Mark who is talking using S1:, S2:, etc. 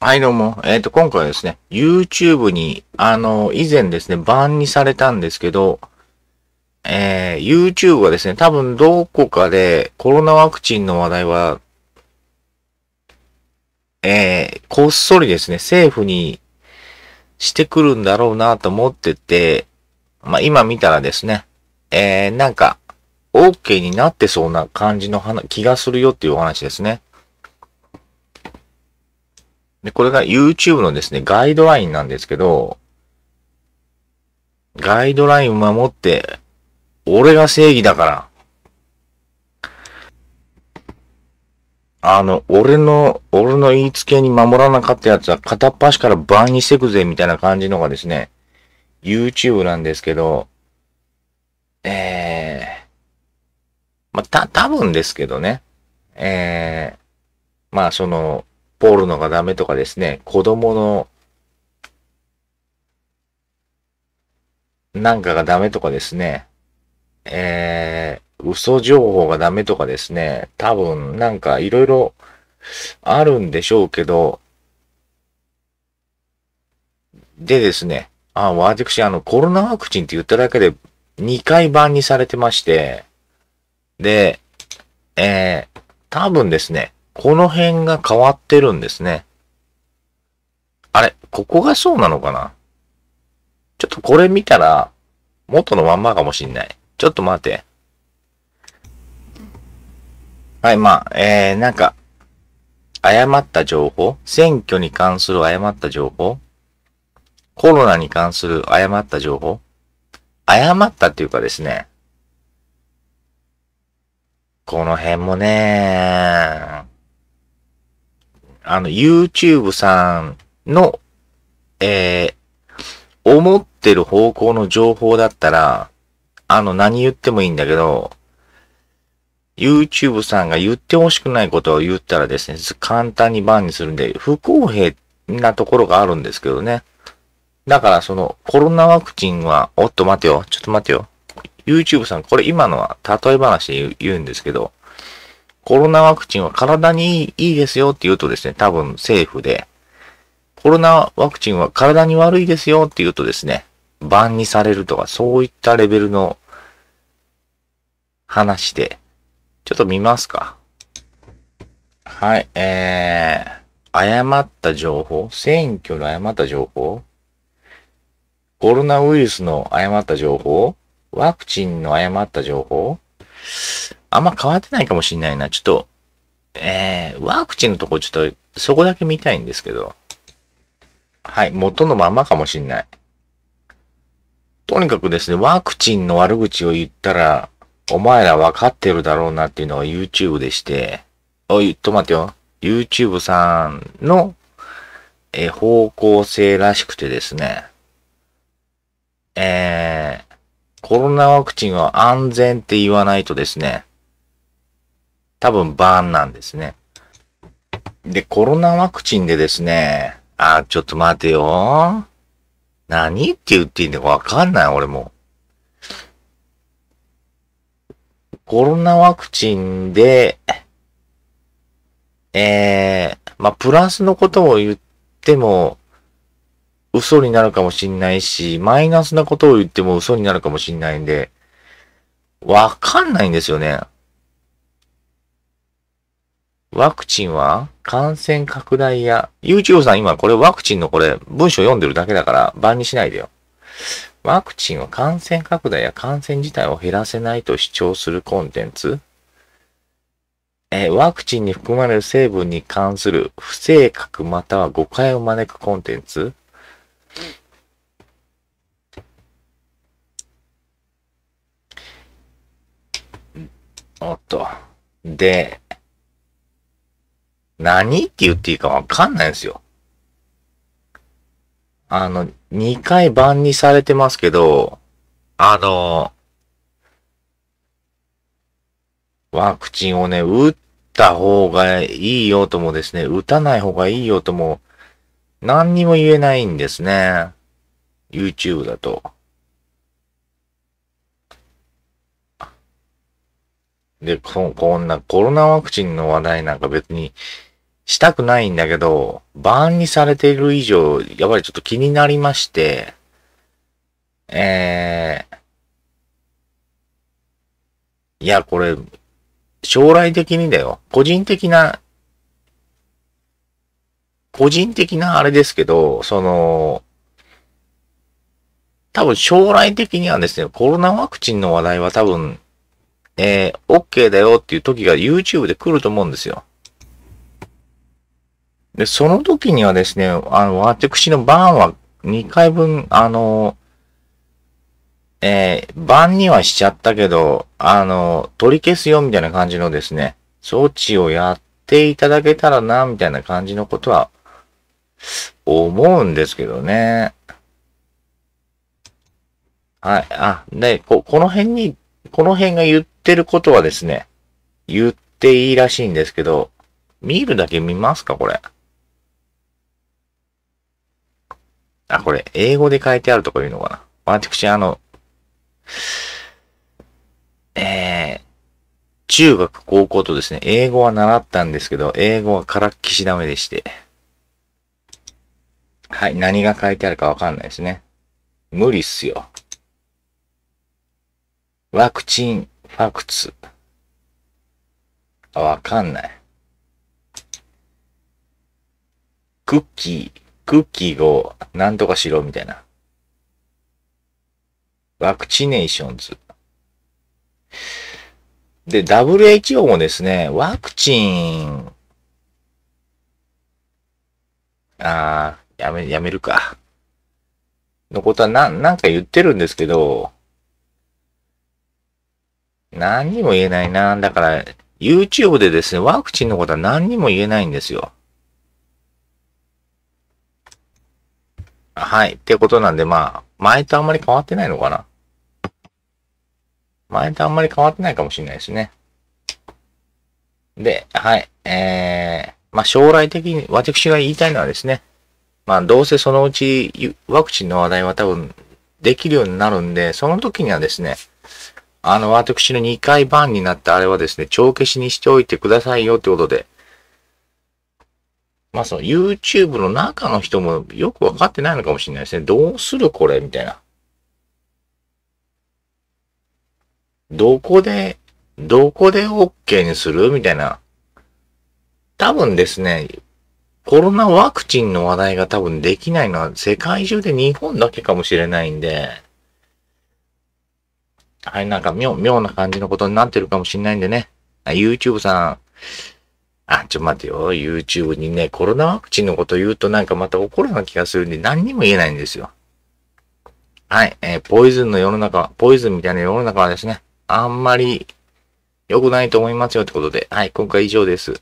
S1: はい、どうも。えっ、ー、と、今回はですね、YouTube に、あの、以前ですね、バンにされたんですけど、えー、YouTube はですね、多分どこかでコロナワクチンの話題は、えー、こっそりですね、政府にしてくるんだろうなと思ってて、まあ、今見たらですね、えー、なんか、OK になってそうな感じの気がするよっていうお話ですね。で、これが YouTube のですね、ガイドラインなんですけど、ガイドラインを守って、俺が正義だから。あの、俺の、俺の言いつけに守らなかったやつは片っ端から倍にしてくぜ、みたいな感じのがですね、YouTube なんですけど、ええー、まあ、た、多分ですけどね、ええー、まあ、その、ポールのがダメとかですね、子供のなんかがダメとかですね、えー、嘘情報がダメとかですね、多分なんかいろいろあるんでしょうけど、でですね、あ、私、あの、コロナワクチンって言っただけで2回版にされてまして、で、えー、多分ですね、この辺が変わってるんですね。あれ、ここがそうなのかなちょっとこれ見たら、元のまんまかもしんない。ちょっと待って。はい、まあ、えー、なんか、誤った情報選挙に関する誤った情報コロナに関する誤った情報誤ったっていうかですね。この辺もね、あの、YouTube さんの、えー、思ってる方向の情報だったら、あの、何言ってもいいんだけど、YouTube さんが言ってほしくないことを言ったらですね、簡単にバンにするんで、不公平なところがあるんですけどね。だからそのコロナワクチンは、おっと待てよ、ちょっと待てよ。YouTube さん、これ今のは例え話で言うんですけど、コロナワクチンは体にいいですよって言うとですね、多分政府で、コロナワクチンは体に悪いですよって言うとですね、バンにされるとか、そういったレベルの話で、ちょっと見ますか。はい、えー、誤った情報選挙の誤った情報コロナウイルスの誤った情報ワクチンの誤った情報あんま変わってないかもしんないな。ちょっと、えー、ワクチンのとこちょっと、そこだけ見たいんですけど。はい、元のままかもしんない。とにかくですね、ワクチンの悪口を言ったら、お前ら分かってるだろうなっていうのが YouTube でして、おい、と待ってよ。YouTube さんの、え、方向性らしくてですね、えー、コロナワクチンは安全って言わないとですね、多分バーンなんですね。で、コロナワクチンでですね、あ、ちょっと待てよ。何って言っていいんだかわかんない、俺も。コロナワクチンで、えー、まあ、プラスのことを言っても、嘘になるかもしんないし、マイナスなことを言っても嘘になるかもしんないんで、わかんないんですよね。ワクチンは感染拡大や、チューブさん今これワクチンのこれ文章読んでるだけだから番にしないでよ。ワクチンは感染拡大や感染自体を減らせないと主張するコンテンツえ、ワクチンに含まれる成分に関する不正確または誤解を招くコンテンツおっと。で、何って言っていいかわかんないんですよ。あの、2回版にされてますけど、あの、ワクチンをね、打った方がいいよともですね、打たない方がいいよとも、何にも言えないんですね。YouTube だと。で、ここんなコロナワクチンの話題なんか別にしたくないんだけど、バーンにされている以上、やっぱりちょっと気になりまして、えー、いや、これ、将来的にだよ。個人的な、個人的なあれですけど、その、多分将来的にはですね、コロナワクチンの話題は多分、えー、OK だよっていう時が YouTube で来ると思うんですよ。で、その時にはですね、あの、私の番は2回分、あの、えー、番にはしちゃったけど、あの、取り消すよみたいな感じのですね、装置をやっていただけたらな、みたいな感じのことは、思うんですけどね。はい、あ、で、こ、この辺に、この辺が言ってることはですね、言っていいらしいんですけど、見るだけ見ますか、これ。あ、これ、英語で書いてあるとかいうのかな。私、あの、えー、中学、高校とですね、英語は習ったんですけど、英語はからっきしダメでして。はい、何が書いてあるかわかんないですね。無理っすよ。ワクチン、ファクツ。あ、わかんない。クッキー。クッキーをなんとかしろみたいな。ワクチネーションズ。で、WHO もですね、ワクチン、ああ、やめ、やめるか。のことはな、なんか言ってるんですけど、何にも言えないな。だから、YouTube でですね、ワクチンのことは何にも言えないんですよ。はい。ってことなんで、まあ、前とあんまり変わってないのかな。前とあんまり変わってないかもしれないですね。で、はい。えー、まあ将来的に、私が言いたいのはですね、まあどうせそのうちワクチンの話題は多分できるようになるんで、その時にはですね、あの私の2回バンになったあれはですね、帳消しにしておいてくださいよってことで、まあその YouTube の中の人もよくわかってないのかもしれないですね。どうするこれみたいな。どこで、どこで OK にするみたいな。多分ですね、コロナワクチンの話題が多分できないのは世界中で日本だけかもしれないんで、はい、なんか妙、妙な感じのことになってるかもしれないんでね。YouTube さん、ちょ、待てよ、YouTube にね、コロナワクチンのこと言うとなんかまた怒るような気がするんで、何にも言えないんですよ。はい、えー、ポイズンの世の中、ポイズンみたいな世の中はですね、あんまり良くないと思いますよってことで、はい、今回以上です。